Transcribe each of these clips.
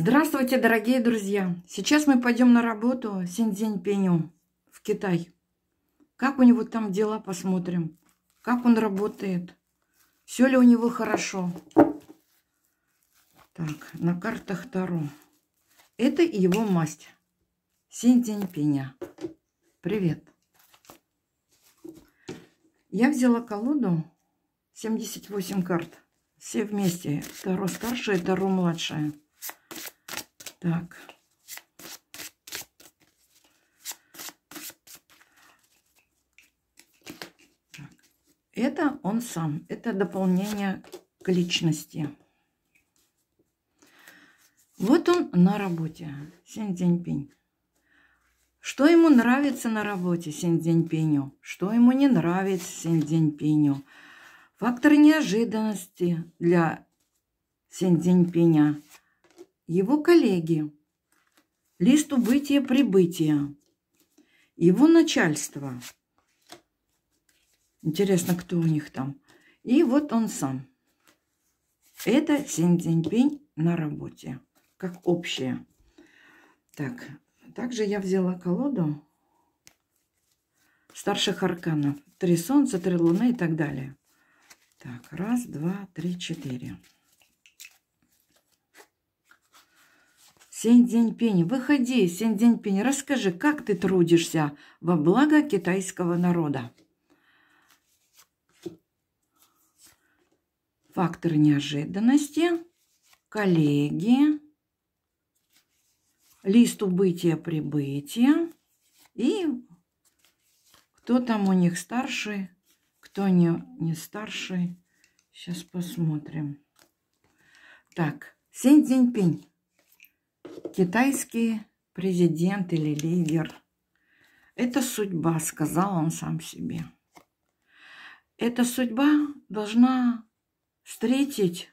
Здравствуйте, дорогие друзья! Сейчас мы пойдем на работу Синдзень Пеню в Китай. Как у него там дела, посмотрим. Как он работает. Все ли у него хорошо. Так, на картах Таро. Это его масть. Синдзень Пеня. Привет. Я взяла колоду 78 карт. Все вместе. Таро старшая, Таро младшая. Так. так. Это он сам. Это дополнение к личности. Вот он на работе. Синь день пень. Что ему нравится на работе Синь день пеню? Что ему не нравится Синь день пеню? Фактор неожиданности для Синь день пеня – его коллеги, лист убытия-прибытия, его начальство. Интересно, кто у них там. И вот он сам. Это Син Цзиньпинь на работе, как общее. Так, также я взяла колоду старших арканов. Три солнца, три луны и так далее. Так, раз, два, три, четыре. Сень-день-пень, выходи, Сень-день-пень, расскажи, как ты трудишься во благо китайского народа. Фактор неожиданности, коллеги, лист убытия-прибытия и кто там у них старший, кто не, не старший. Сейчас посмотрим. Так, Сень-день-пень. Китайский президент или лидер – это судьба, сказал он сам себе. Эта судьба должна встретить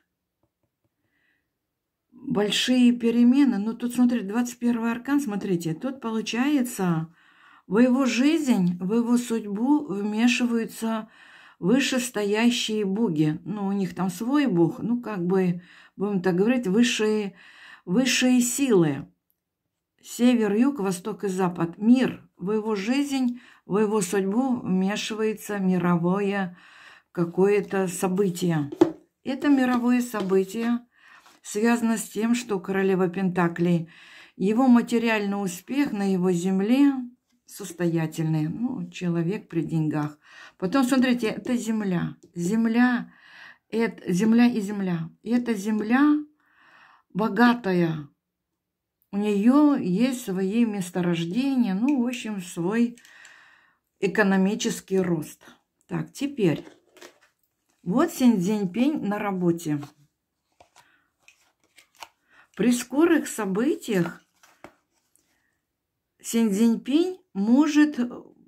большие перемены. Но ну, тут, смотри, 21 аркан, смотрите, тут получается, в его жизнь, в его судьбу вмешиваются вышестоящие боги. Ну, у них там свой бог, ну, как бы, будем так говорить, высшие Высшие силы. Север, юг, восток и запад. Мир. В его жизнь, в его судьбу вмешивается мировое какое-то событие. Это мировое событие связано с тем, что королева Пентаклей, его материальный успех на его земле состоятельный, ну, человек при деньгах. Потом, смотрите, это земля. Земля, это земля и земля. И эта земля богатая. У нее есть свои месторождения, ну, в общем, свой экономический рост. Так, теперь. Вот Синьцзиньпень на работе. При скорых событиях Синьцзиньпень может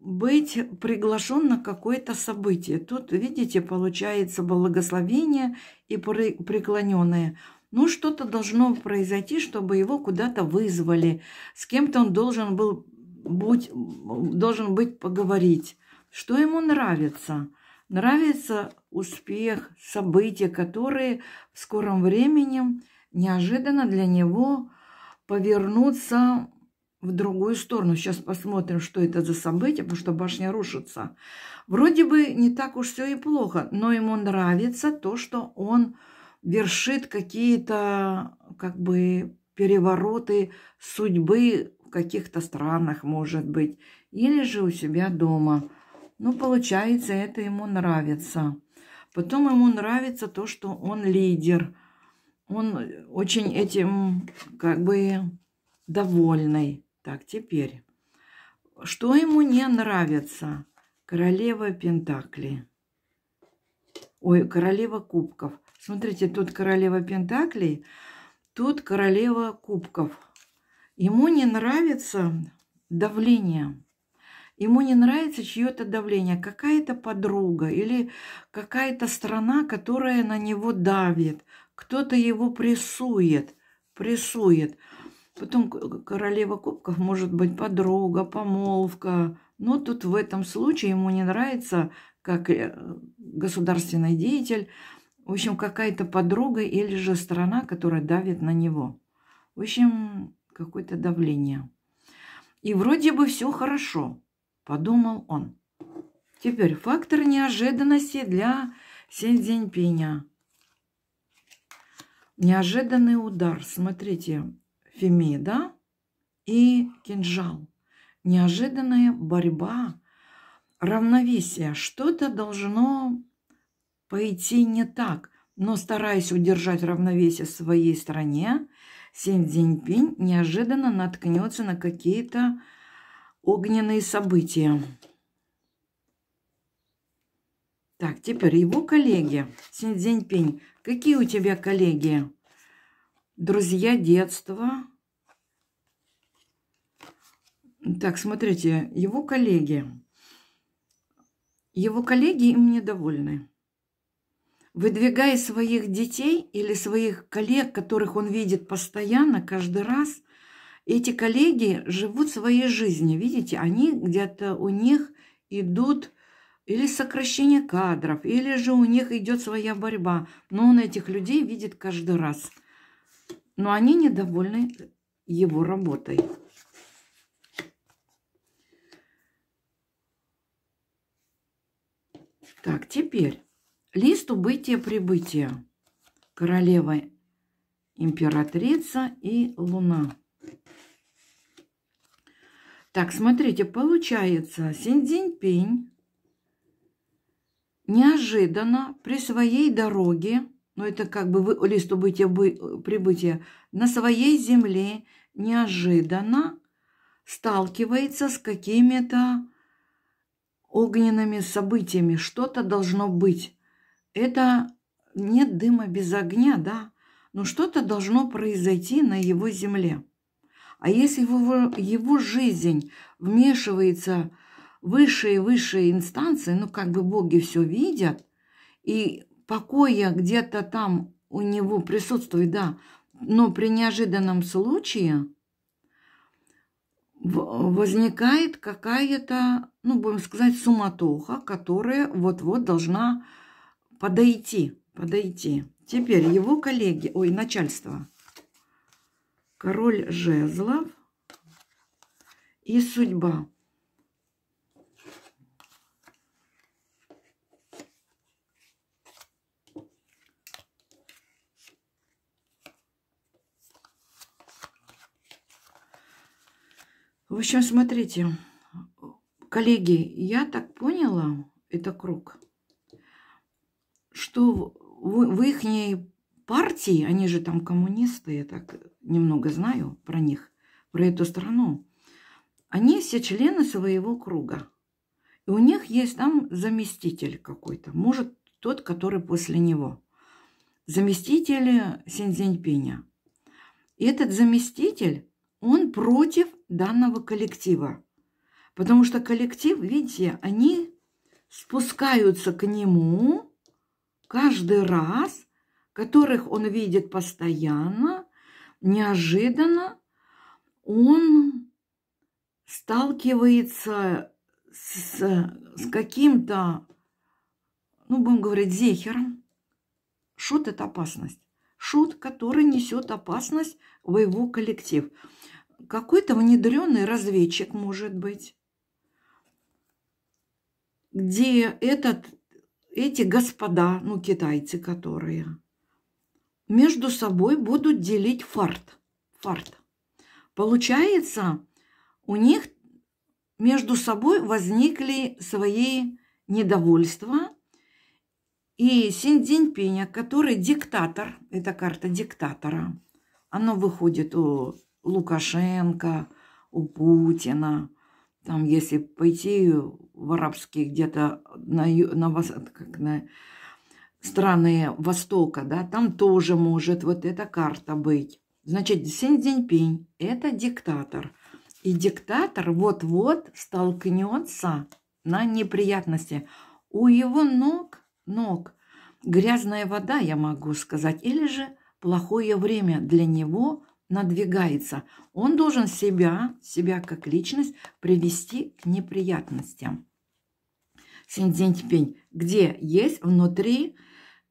быть приглашен на какое-то событие. Тут, видите, получается благословение и преклоненное – ну, что-то должно произойти, чтобы его куда-то вызвали. С кем-то он должен был быть, должен быть поговорить. Что ему нравится? Нравится успех, события, которые в скором времени неожиданно для него повернутся в другую сторону. Сейчас посмотрим, что это за события, потому что башня рушится. Вроде бы не так уж все и плохо, но ему нравится то, что он вершит какие-то как бы перевороты судьбы в каких-то странах, может быть, или же у себя дома. Ну, получается, это ему нравится. Потом ему нравится то, что он лидер. Он очень этим как бы довольный. Так, теперь. Что ему не нравится? Королева Пентакли. Ой, королева кубков – Смотрите, тут королева пентаклей, тут королева кубков. Ему не нравится давление. Ему не нравится чье-то давление, какая-то подруга или какая-то страна, которая на него давит. Кто-то его прессует, прессует. Потом королева кубков может быть подруга, помолвка. Но тут в этом случае ему не нравится, как э, государственный деятель в общем, какая-то подруга или же страна, которая давит на него. В общем, какое-то давление. И вроде бы все хорошо, подумал он. Теперь фактор неожиданности для Сень Цзиньпиня. Неожиданный удар. Смотрите, Фемида и кинжал. Неожиданная борьба, равновесие. Что-то должно пойти не так, но стараясь удержать равновесие в своей стране, Син Цзиньпинь неожиданно наткнется на какие-то огненные события. Так, теперь его коллеги. Син Цзиньпинь, какие у тебя коллеги? Друзья детства. Так, смотрите, его коллеги. Его коллеги им недовольны выдвигая своих детей или своих коллег, которых он видит постоянно, каждый раз, эти коллеги живут своей жизнью. Видите, они где-то у них идут или сокращение кадров, или же у них идет своя борьба. Но он этих людей видит каждый раз. Но они недовольны его работой. Так, теперь Лист убытия-прибытия. Королева, императрица и луна. Так, смотрите, получается, синь пень неожиданно при своей дороге, ну это как бы лист убытия, прибытия, на своей земле неожиданно сталкивается с какими-то огненными событиями. Что-то должно быть. Это нет дыма без огня, да, но что-то должно произойти на его земле. А если в его, его жизнь вмешивается высшие и высшие инстанции, ну как бы боги все видят, и покоя где-то там у него присутствует, да, но при неожиданном случае возникает какая-то, ну будем сказать, суматоха, которая вот-вот должна подойти, подойти. Теперь его коллеги, ой, начальство, король жезлов и судьба. В общем, смотрите, коллеги, я так поняла, это круг – что в, в их партии, они же там коммунисты, я так немного знаю про них, про эту страну, они все члены своего круга. И у них есть там заместитель какой-то, может, тот, который после него. Заместитель Синьцзиньпиня. И этот заместитель, он против данного коллектива. Потому что коллектив, видите, они спускаются к нему, каждый раз, которых он видит постоянно, неожиданно он сталкивается с, с каким-то, ну, будем говорить, зехером. Шут – это опасность. Шут, который несет опасность в его коллектив. Какой-то внедренный разведчик, может быть, где этот эти господа, ну, китайцы которые, между собой будут делить фарт. Фарт. Получается, у них между собой возникли свои недовольства. И Син Цзиньпиня, который диктатор, это карта диктатора, она выходит у Лукашенко, у Путина. Там, если пойти в арабские где-то на, на, как на страны Востока, да, там тоже может вот эта карта быть. Значит, Синь Цзиньпинь – это диктатор. И диктатор вот-вот столкнется на неприятности. У его ног, ног грязная вода, я могу сказать, или же плохое время для него надвигается. Он должен себя, себя как личность привести к неприятностям. Синьцзиньпинь, где есть внутри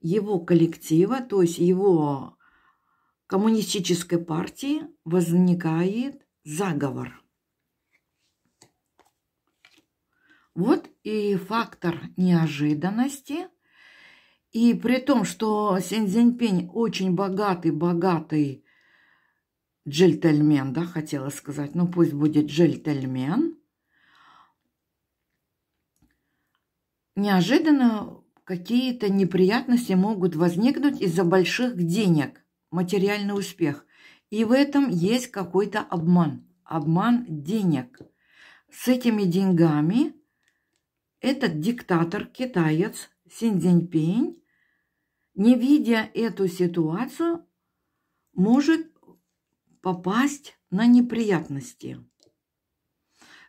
его коллектива, то есть его коммунистической партии возникает заговор. Вот и фактор неожиданности. И при том, что Синьцзиньпинь очень богатый, богатый джельтельмен, да, хотела сказать, ну пусть будет джельтельмен, Неожиданно какие-то неприятности могут возникнуть из-за больших денег, материальный успех. И в этом есть какой-то обман, обман денег. С этими деньгами этот диктатор-китаец Син Цзиньпинь, не видя эту ситуацию, может попасть на неприятности.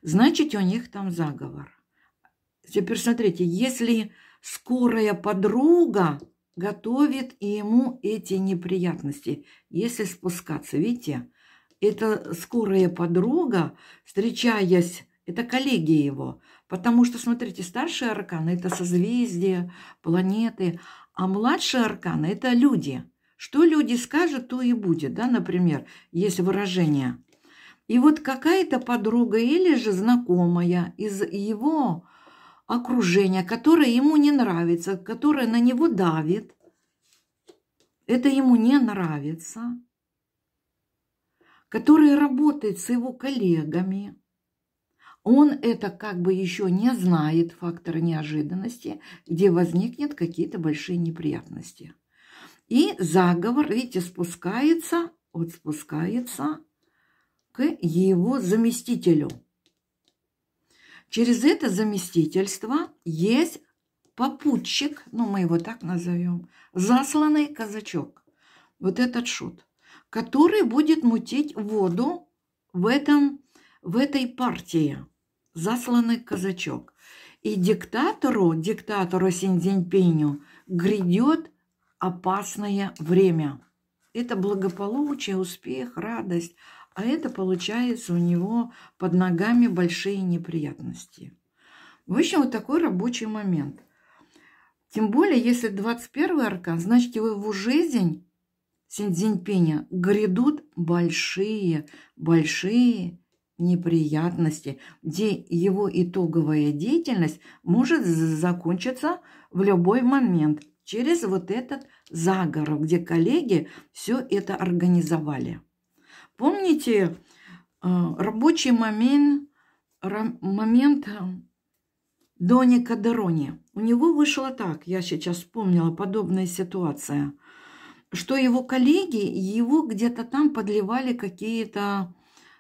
Значит, у них там заговор. Теперь смотрите, если скорая подруга готовит ему эти неприятности, если спускаться, видите, это скорая подруга, встречаясь, это коллеги его, потому что, смотрите, старшие арканы – это созвездия, планеты, а младшие арканы – это люди. Что люди скажут, то и будет, да, например, есть выражение. И вот какая-то подруга или же знакомая из его окружение, которое ему не нравится, которое на него давит. Это ему не нравится. Который работает с его коллегами. Он это как бы еще не знает, фактор неожиданности, где возникнет какие-то большие неприятности. И заговор, видите, спускается, вот спускается к его заместителю – Через это заместительство есть попутчик, ну мы его так назовем, засланный казачок, вот этот шут, который будет мутить воду в, этом, в этой партии, засланный казачок. И диктатору, диктатору Синьцзиньпиню грядет опасное время. Это благополучие, успех, радость – а это получается у него под ногами большие неприятности. В общем, вот такой рабочий момент. Тем более, если 21 аркан, значит, в его жизнь Синьцзиньпиня грядут большие, большие неприятности, где его итоговая деятельность может закончиться в любой момент через вот этот заговор, где коллеги все это организовали. Помните э, рабочий момент, момент э, Дони Кадерони? У него вышло так, я сейчас вспомнила, подобная ситуация, что его коллеги его где-то там подливали какие-то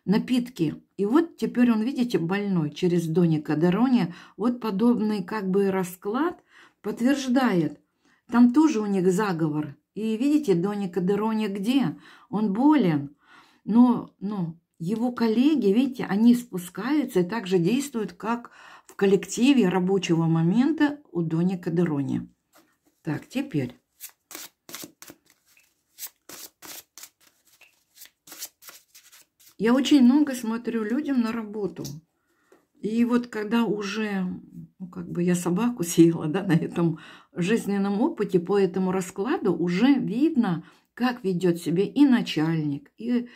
напитки. И вот теперь он, видите, больной через Дони Кадерони. Вот подобный как бы расклад подтверждает. Там тоже у них заговор. И видите, Дони Кадерони где? Он болен но, но его коллеги, видите, они спускаются и также действуют, как в коллективе рабочего момента у Дони Кадерони. Так, теперь... Я очень много смотрю людям на работу. И вот когда уже, ну, как бы я собаку съела, да, на этом жизненном опыте, по этому раскладу уже видно, как ведет себя и начальник, и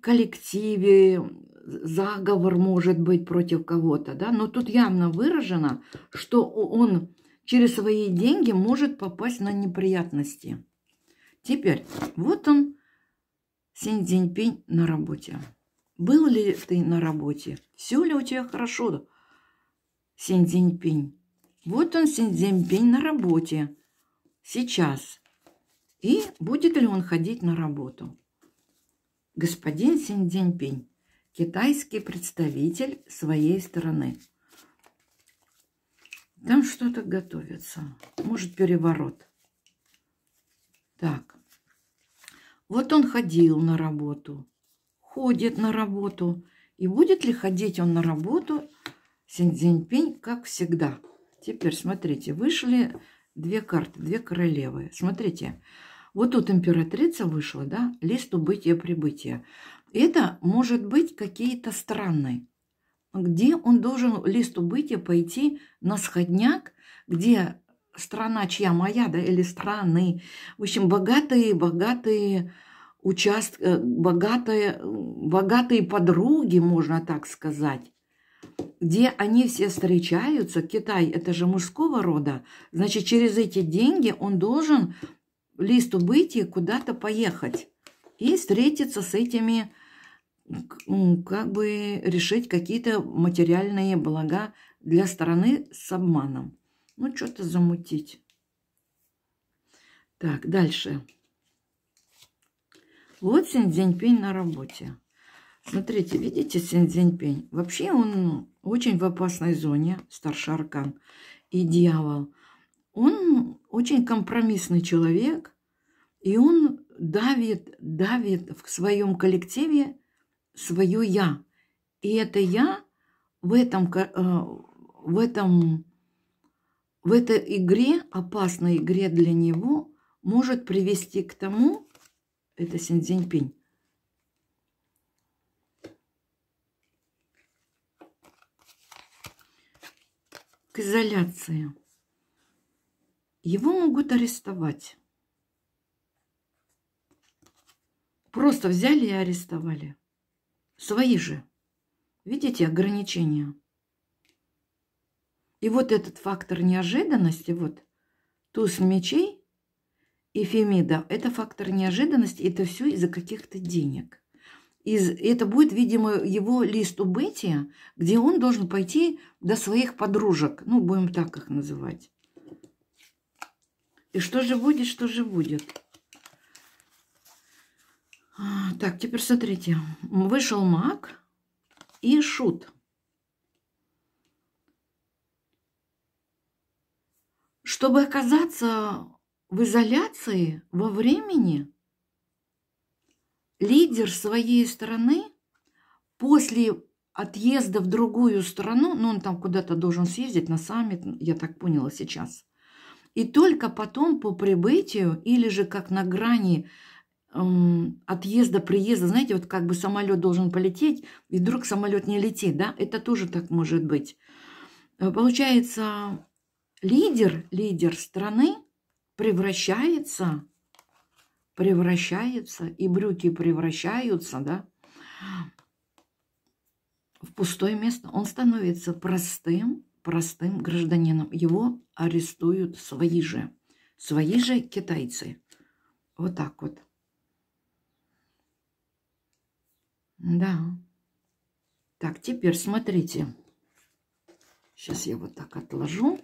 коллективе, заговор может быть против кого-то, да, но тут явно выражено, что он через свои деньги может попасть на неприятности. Теперь, вот он, Синь Цзиньпинь на работе. Был ли ты на работе? Все ли у тебя хорошо, Синь Цзиньпинь? Вот он, Синь Цзиньпинь на работе. Сейчас и будет ли он ходить на работу. Господин Син китайский представитель своей страны. Там что-то готовится. Может, переворот. Так. Вот он ходил на работу, ходит на работу. И будет ли ходить он на работу, Синьцзиньпинь, как всегда? Теперь смотрите, вышли две карты, две королевы. Смотрите, вот тут императрица вышла, да, лист убытия-прибытия. Это может быть какие-то странные, где он должен лист убытия пойти на сходняк, где страна чья моя, да, или страны. В общем, богатые, богатые участ... Э, богатые, богатые подруги, можно так сказать, где они все встречаются. Китай – это же мужского рода. Значит, через эти деньги он должен лист убытий куда-то поехать и встретиться с этими, как бы решить какие-то материальные блага для стороны с обманом. Ну, что-то замутить. Так, дальше. Вот Синьцзиньпинь на работе. Смотрите, видите Синьцзиньпинь? Вообще он очень в опасной зоне, старший аркан и дьявол – он очень компромиссный человек, и он давит, давит в своем коллективе свое «я». И это «я» в этом, э, в этом, в этой игре, опасной игре для него, может привести к тому, это Синьцзиньпинь, к изоляции. Его могут арестовать. Просто взяли и арестовали. Свои же. Видите, ограничения. И вот этот фактор неожиданности, вот туз мечей и фемида, это фактор неожиданности, это все из-за каких-то денег. Из, это будет, видимо, его лист убытия, где он должен пойти до своих подружек, ну, будем так их называть. И что же будет, что же будет. А, так, теперь смотрите. Вышел маг и шут. Чтобы оказаться в изоляции во времени, лидер своей страны после отъезда в другую страну, ну он там куда-то должен съездить на саммит, я так поняла сейчас – и только потом по прибытию или же как на грани эм, отъезда-приезда, знаете, вот как бы самолет должен полететь, и вдруг самолет не летит, да, это тоже так может быть. Э, получается, лидер, лидер страны превращается, превращается, и брюки превращаются, да, в пустое место. Он становится простым, простым гражданином. Его арестуют свои же. Свои же китайцы. Вот так вот. Да. Так, теперь смотрите. Сейчас я вот так отложу.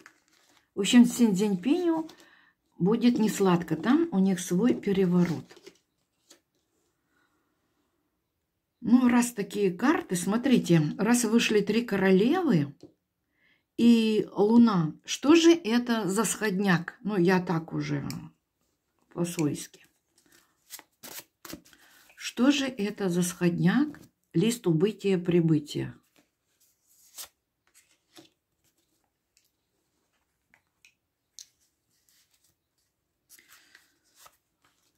В общем, Син Цзиньпиню будет не сладко. Там у них свой переворот. Ну, раз такие карты, смотрите, раз вышли три королевы, и Луна. Что же это за сходняк? Ну, я так уже по-свойски. Что же это за сходняк? Лист убытия-прибытия.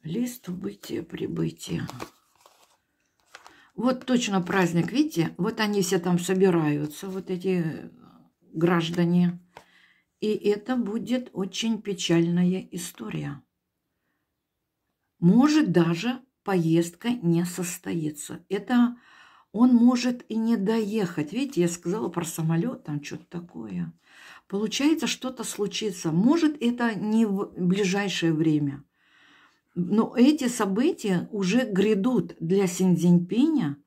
Лист убытия-прибытия. Вот точно праздник, видите? Вот они все там собираются, вот эти граждане. И это будет очень печальная история. Может даже поездка не состоится. Это он может и не доехать. Видите, я сказала про самолет, там что-то такое. Получается, что-то случится. Может, это не в ближайшее время. Но эти события уже грядут для Синдзиньпиня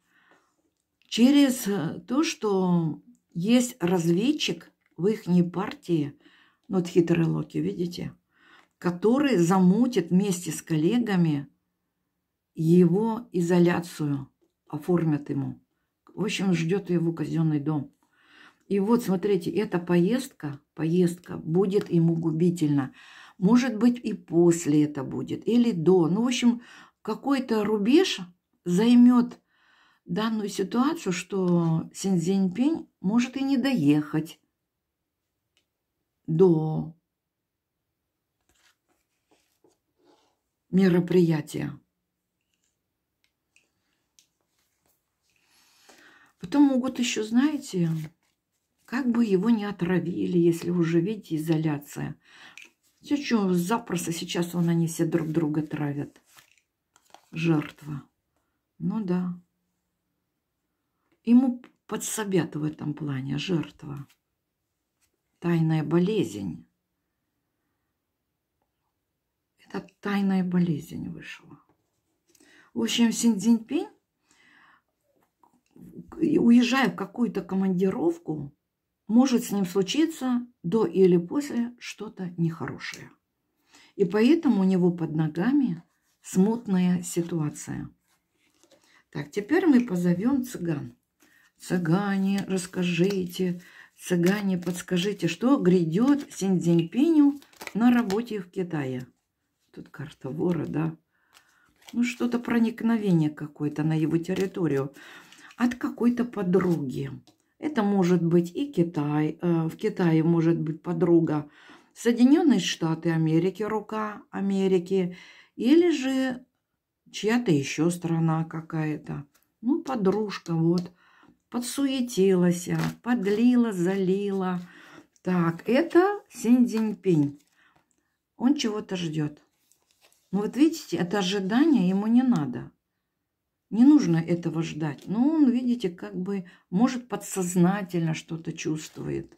через то, что есть разведчик в их партии, ну, вот хитрые локи, видите, который замутит вместе с коллегами его изоляцию, оформят ему. В общем, ждет его казенный дом. И вот, смотрите, эта поездка, поездка будет ему губительна. Может быть, и после это будет, или до. Ну, в общем, какой-то рубеж займет данную ситуацию, что Син Цзиньпинь может и не доехать до мероприятия. Потом могут еще, знаете, как бы его не отравили, если уже, видите, изоляция. Все, что запросто сейчас вон они все друг друга травят. Жертва. Ну да. Ему подсобят в этом плане а жертва. Тайная болезнь. Это тайная болезнь вышла. В общем, Синдзиньпинь, уезжая в какую-то командировку, может с ним случиться до или после что-то нехорошее. И поэтому у него под ногами смутная ситуация. Так, теперь мы позовем цыган. Цыгане, расскажите, цыгане, подскажите, что грядет Синьцзиньпиню на работе в Китае. Тут карта вора, да. Ну, что-то проникновение какое-то на его территорию от какой-то подруги. Это может быть и Китай. Э, в Китае может быть подруга. Соединенные Штаты Америки, рука Америки. Или же чья-то еще страна какая-то. Ну, подружка, вот. Подсуетилась, подлила, залила. Так, это синь Он чего-то ждет. Ну вот видите, это ожидание ему не надо. Не нужно этого ждать. Но он, видите, как бы, может, подсознательно что-то чувствует.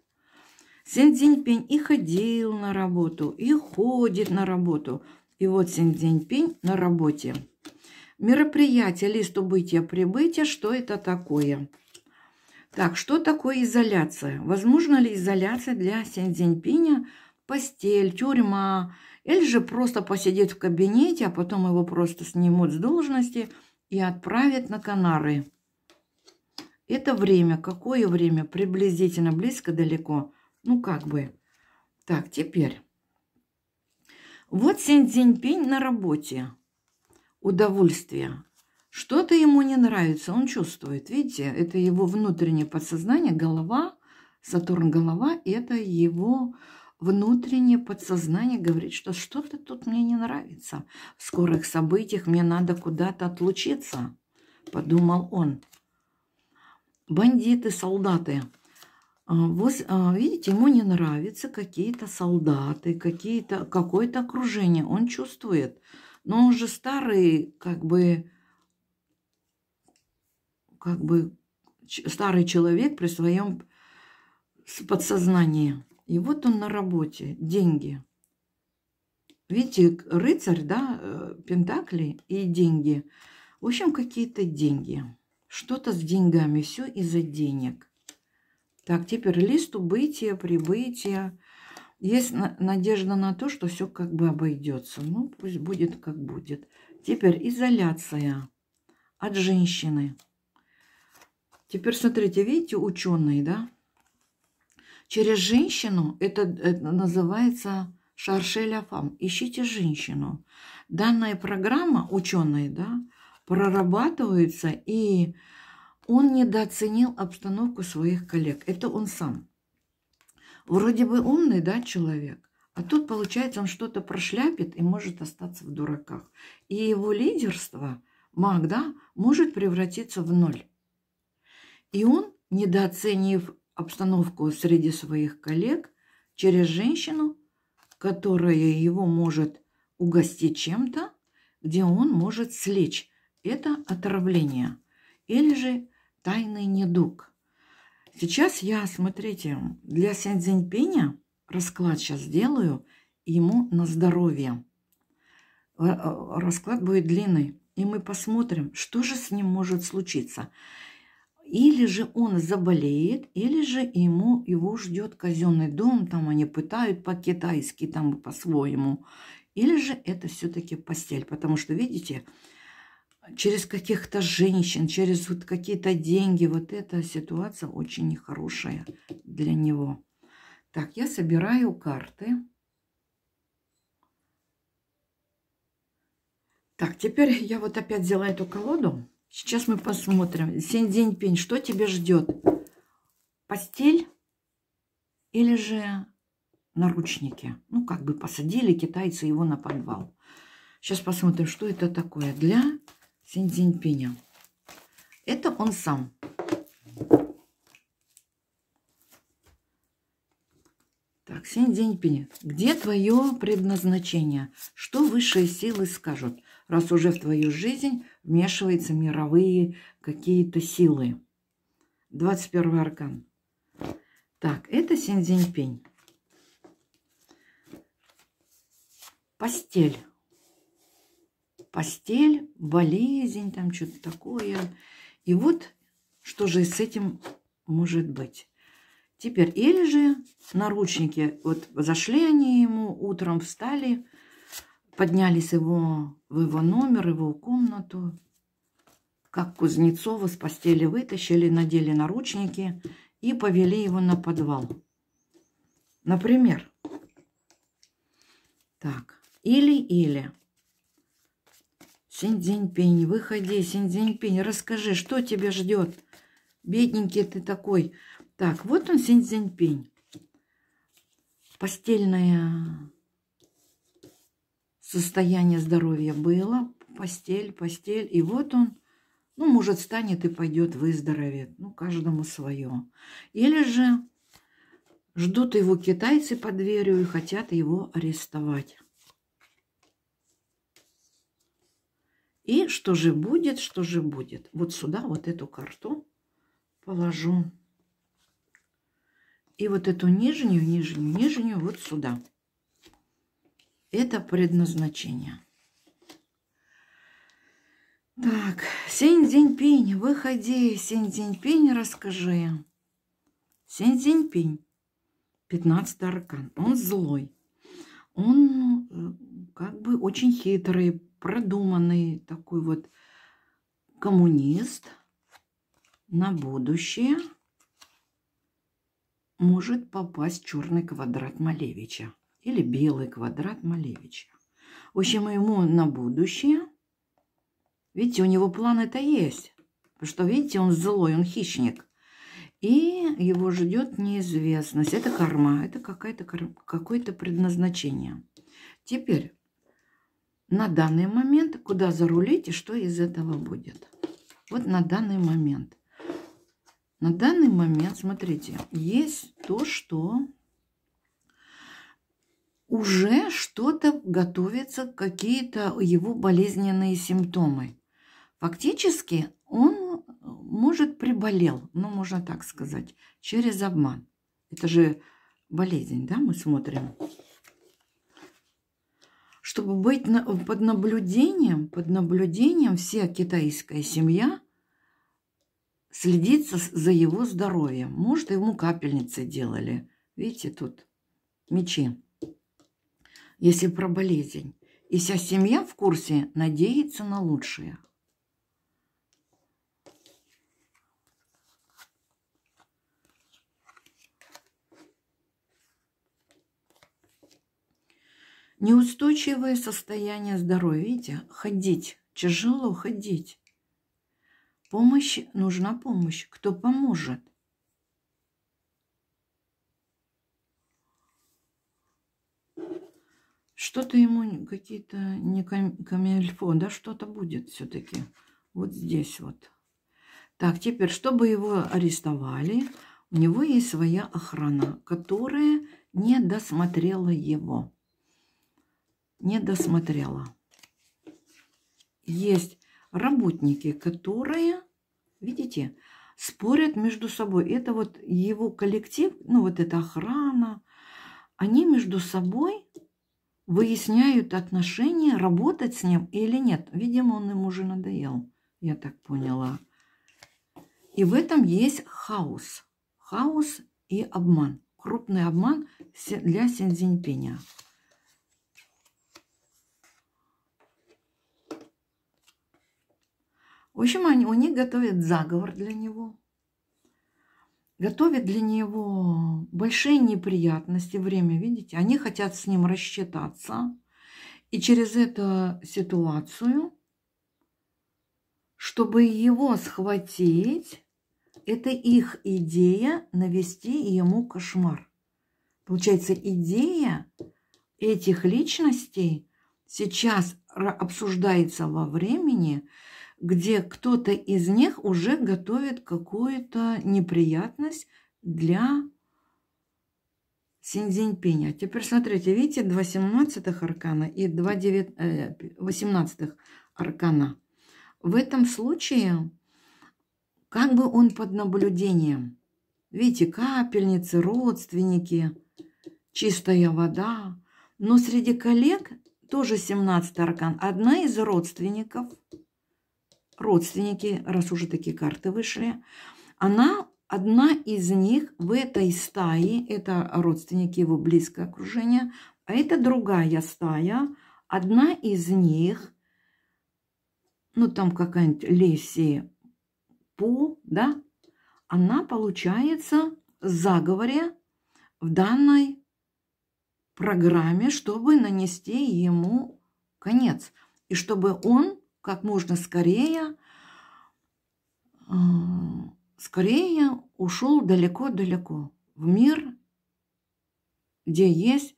синь и ходил на работу, и ходит на работу. И вот синь на работе. Мероприятие, лист убытия, прибытия, что это такое? Так, что такое изоляция? Возможно ли изоляция для Синьцзиньпиня? Постель, тюрьма, или же просто посидеть в кабинете, а потом его просто снимут с должности и отправят на Канары. Это время. Какое время? Приблизительно, близко, далеко. Ну, как бы. Так, теперь. Вот Синь на работе. Удовольствие. Что-то ему не нравится, он чувствует. Видите, это его внутреннее подсознание, голова, Сатурн-голова, это его внутреннее подсознание говорит, что что-то тут мне не нравится. В скорых событиях мне надо куда-то отлучиться, подумал он. Бандиты, солдаты. А, вот, а, видите, ему не нравятся какие-то солдаты, какие-то, какое-то окружение. Он чувствует. Но он же старый, как бы, как бы старый человек при своем подсознании. И вот он на работе, деньги. Видите, рыцарь, да, э, Пентакли и деньги. В общем, какие-то деньги. Что-то с деньгами, все из-за денег. Так, теперь лист убытия, прибытия. Есть надежда на то, что все как бы обойдется. Ну, пусть будет как будет. Теперь изоляция от женщины. Теперь смотрите, видите, ученые, да? Через женщину, это, называется шаршеля фам. Ищите женщину. Данная программа, ученые, да, прорабатывается, и он недооценил обстановку своих коллег. Это он сам. Вроде бы умный, да, человек, а тут, получается, он что-то прошляпит и может остаться в дураках. И его лидерство, маг, да, может превратиться в ноль. И он, недооценив обстановку среди своих коллег, через женщину, которая его может угостить чем-то, где он может слечь это отравление или же тайный недуг. Сейчас я, смотрите, для Сяньцзиньпиня расклад сейчас сделаю ему на здоровье. Э, э, расклад будет длинный, и мы посмотрим, что же с ним может случиться. Или же он заболеет, или же ему его ждет казенный дом, там они пытают по-китайски, там по-своему. Или же это все-таки постель, потому что, видите, через каких-то женщин, через вот какие-то деньги, вот эта ситуация очень нехорошая для него. Так, я собираю карты. Так, теперь я вот опять взяла эту колоду. Сейчас мы посмотрим. Сень день пень, что тебе ждет? Постель или же наручники? Ну, как бы посадили китайцы его на подвал. Сейчас посмотрим, что это такое для Сень день пеня. Это он сам. Так, Сень день пеня. Где твое предназначение? Что высшие силы скажут? раз уже в твою жизнь вмешиваются мировые какие-то силы. 21 аркан. Так, это синь Постель. Постель, болезнь, там что-то такое. И вот что же с этим может быть. Теперь, или же наручники, вот зашли они ему, утром встали, поднялись его, в его номер, его комнату. Как Кузнецова с постели вытащили, надели наручники и повели его на подвал. Например. Так, или-или. Синь-дзинь-пень, выходи, Синь-дзинь-пень, расскажи, что тебя ждет? Бедненький ты такой. Так, вот он Синь-дзинь-пень. Постельная состояние здоровья было, постель, постель. И вот он, ну, может, станет и пойдет, выздоровеет. Ну, каждому свое. Или же ждут его китайцы под дверью и хотят его арестовать. И что же будет, что же будет. Вот сюда вот эту карту положу. И вот эту нижнюю, нижнюю, нижнюю вот сюда это предназначение. Так, Сень День Пень, выходи, Сень День Пень, расскажи. Сень День Пень, 15 аркан, он злой. Он э, как бы очень хитрый, продуманный такой вот коммунист на будущее может попасть черный квадрат Малевича или белый квадрат Малевича. В общем, ему на будущее. Видите, у него план это есть. Потому что, видите, он злой, он хищник. И его ждет неизвестность. Это карма, это какое-то предназначение. Теперь, на данный момент, куда зарулить и что из этого будет. Вот на данный момент. На данный момент, смотрите, есть то, что уже что-то готовится, какие-то его болезненные симптомы. Фактически он, э, может, приболел, ну, можно так сказать, через обман. Это же болезнь, да, мы смотрим. Чтобы быть под наблюдением, под наблюдением вся китайская семья следит за его здоровьем. Может, ему капельницы делали. Видите, тут мечи если про болезнь. И вся семья в курсе надеется на лучшее. Неустойчивое состояние здоровья. Видите, ходить. Тяжело ходить. Помощь, нужна помощь. Кто поможет? Что-то ему какие-то не камельфо, да что-то будет все-таки. Вот здесь вот. Так, теперь, чтобы его арестовали, у него есть своя охрана, которая не досмотрела его. Не досмотрела. Есть работники, которые, видите, спорят между собой. Это вот его коллектив, ну вот эта охрана, они между собой выясняют отношения, работать с ним или нет. Видимо, он им уже надоел, я так поняла. И в этом есть хаос. Хаос и обман. Крупный обман для Синзиньпиня. В общем, они, у них готовят заговор для него готовит для него большие неприятности, время, видите, они хотят с ним рассчитаться. И через эту ситуацию, чтобы его схватить, это их идея навести ему кошмар. Получается, идея этих личностей сейчас обсуждается во времени, где кто-то из них уже готовит какую-то неприятность для Синьцзиньпиня. А теперь смотрите, видите, два семнадцатых аркана и два э, восемнадцатых аркана. В этом случае как бы он под наблюдением. Видите, капельницы, родственники, чистая вода. Но среди коллег тоже 17 аркан. Одна из родственников – родственники, раз уже такие карты вышли, она одна из них в этой стае, это родственники его близкое окружение, а это другая стая, одна из них, ну там какая-нибудь Леси По, да, она получается в заговоре в данной программе, чтобы нанести ему конец. И чтобы он как можно скорее, э, скорее ушел далеко-далеко в мир, где есть,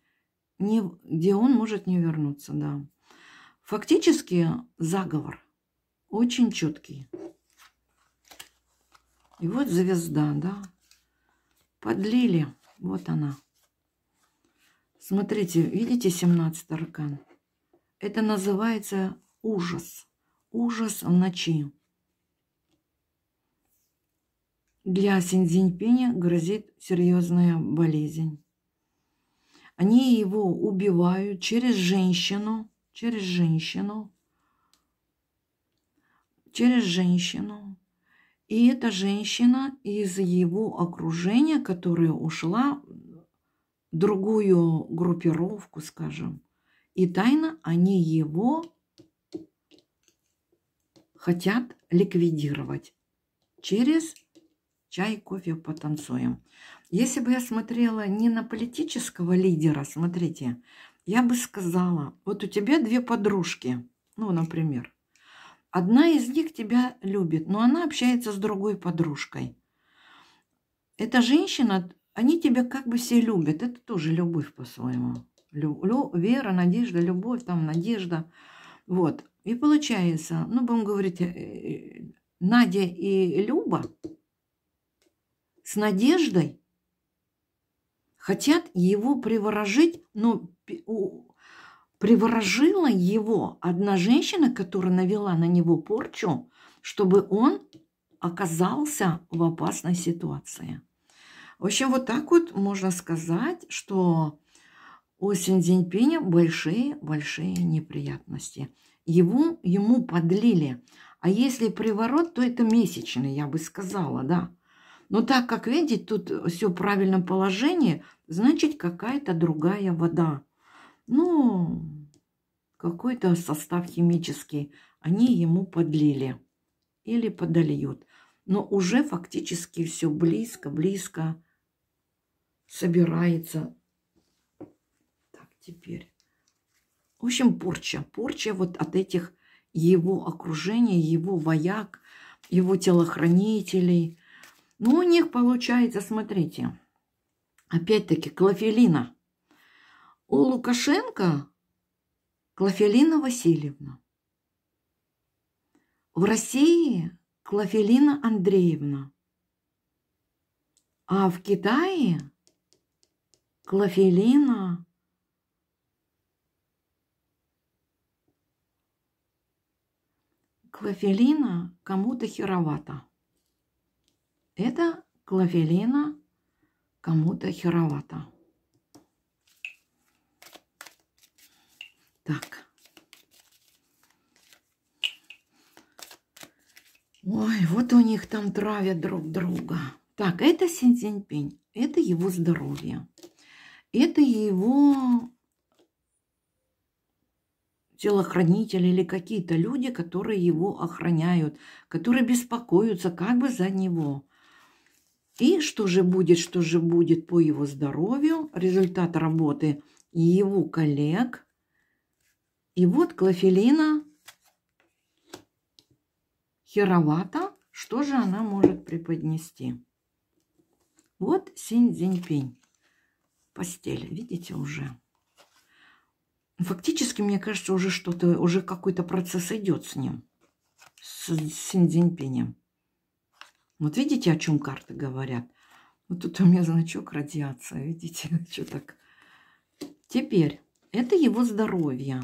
не, где он может не вернуться, да. Фактически заговор очень четкий. И вот звезда, да, подлили, вот она. Смотрите, видите 17 аркан? Это называется ужас. Ужас ночи. Для Синзиньпиня грозит серьезная болезнь. Они его убивают через женщину, через женщину, через женщину. И эта женщина из его окружения, которая ушла в другую группировку, скажем, и тайно они его хотят ликвидировать через чай, кофе потанцуем. Если бы я смотрела не на политического лидера, смотрите, я бы сказала, вот у тебя две подружки, ну, например, одна из них тебя любит, но она общается с другой подружкой. Эта женщина, они тебя как бы все любят, это тоже любовь по-своему. Лю, лю, вера, надежда, любовь, там надежда. Вот, и получается, ну, будем говорить, э, э, Надя и Люба с надеждой хотят его приворожить, но приворожила его одна женщина, которая навела на него порчу, чтобы он оказался в опасной ситуации. В общем, вот так вот можно сказать, что у Синьцзиньпиня большие-большие неприятности – его, ему подлили. А если приворот, то это месячный, я бы сказала, да. Но так как, видите, тут все в правильном положении, значит, какая-то другая вода. Ну, какой-то состав химический они ему подлили или подольют. Но уже фактически все близко-близко собирается. Так, теперь. В общем, порча. Порча вот от этих его окружения, его вояк, его телохранителей. Ну, у них получается, смотрите, опять-таки, клофелина. У Лукашенко клофелина Васильевна. В России клофелина Андреевна. А в Китае клофелина клавелина кому-то херовато. Это клавелина кому-то херовато. Так. Ой, вот у них там травят друг друга. Так, это Синь Это его здоровье. Это его телохранители или какие-то люди, которые его охраняют, которые беспокоятся как бы за него. И что же будет, что же будет по его здоровью, результат работы его коллег. И вот клофелина херовата, что же она может преподнести? Вот синь-дзинь-пень. Постель, видите уже? Фактически, мне кажется, уже что-то, уже какой-то процесс идет с ним, с Синдзиньпинем. Вот видите, о чем карты говорят? Вот тут у меня значок радиация, видите, что так. Теперь, это его здоровье.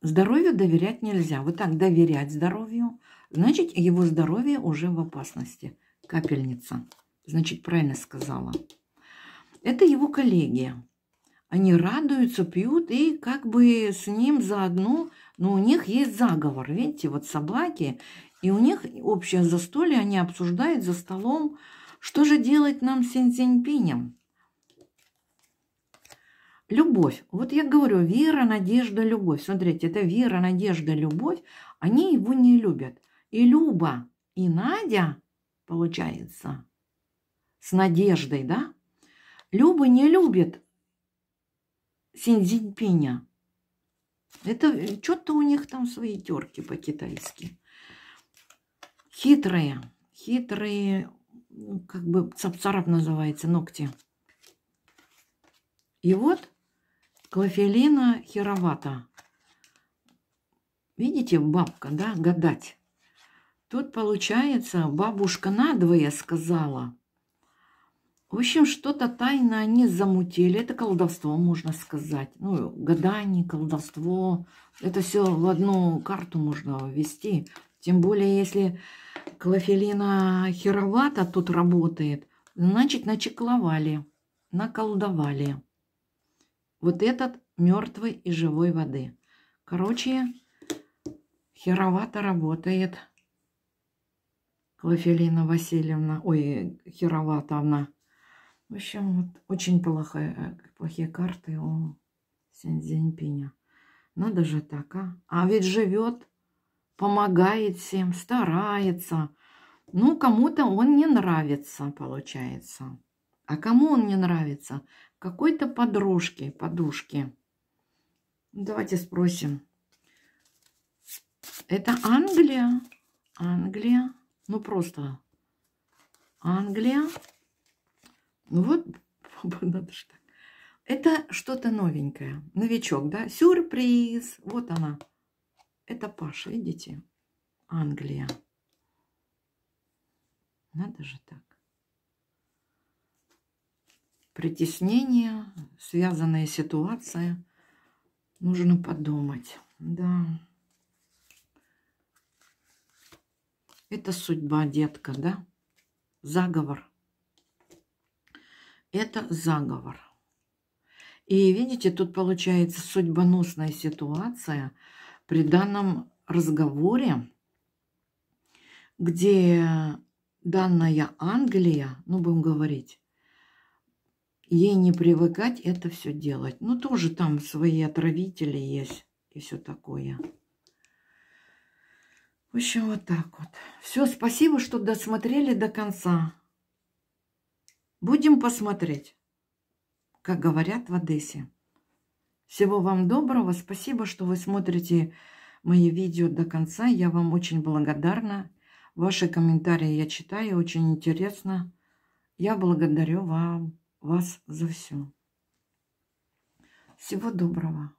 Здоровью доверять нельзя. Вот так доверять здоровью, значит, его здоровье уже в опасности. Капельница. Значит, правильно сказала. Это его коллеги. Они радуются, пьют и как бы с ним заодно, но у них есть заговор, видите, вот собаки, и у них общее застолье, они обсуждают за столом, что же делать нам с Синьцзиньпинем. Любовь. Вот я говорю, вера, надежда, любовь. Смотрите, это вера, надежда, любовь. Они его не любят. И Люба, и Надя, получается, с надеждой, да? Люба не любит Синьцзиньпиня. Это э, что-то у них там свои терки по-китайски. Хитрые, хитрые, как бы цапцарап называется, ногти. И вот клофелина херовата. Видите, бабка, да, гадать. Тут получается, бабушка надвое сказала – в общем, что-то тайно они замутили. Это колдовство, можно сказать. Ну, гадание, колдовство. Это все в одну карту можно ввести. Тем более, если клофелина херовато тут работает, значит, начекловали, наколдовали. Вот этот мертвый и живой воды. Короче, херовато работает Клофелина Васильевна, ой, херовато она. В общем, вот очень плохая, э, плохие карты у Синьцзиньпиня. Надо же так, а? А ведь живет, помогает всем, старается. Ну, кому-то он не нравится, получается. А кому он не нравится? Какой-то подружке, подушке. Давайте спросим. Это Англия? Англия? Ну, просто Англия. Ну вот, надо же так. Это что-то новенькое. Новичок, да? Сюрприз! Вот она. Это Паша, видите? Англия. Надо же так. Притеснение, связанная ситуация. Нужно подумать. Да. Это судьба, детка, да? Заговор это заговор. И видите, тут получается судьбоносная ситуация при данном разговоре, где данная Англия, ну будем говорить, ей не привыкать это все делать. Ну тоже там свои отравители есть и все такое. В общем, вот так вот. Все, спасибо, что досмотрели до конца. Будем посмотреть, как говорят в Одессе. Всего вам доброго. Спасибо, что вы смотрите мои видео до конца. Я вам очень благодарна. Ваши комментарии я читаю, очень интересно. Я благодарю вам, вас за все. Всего доброго.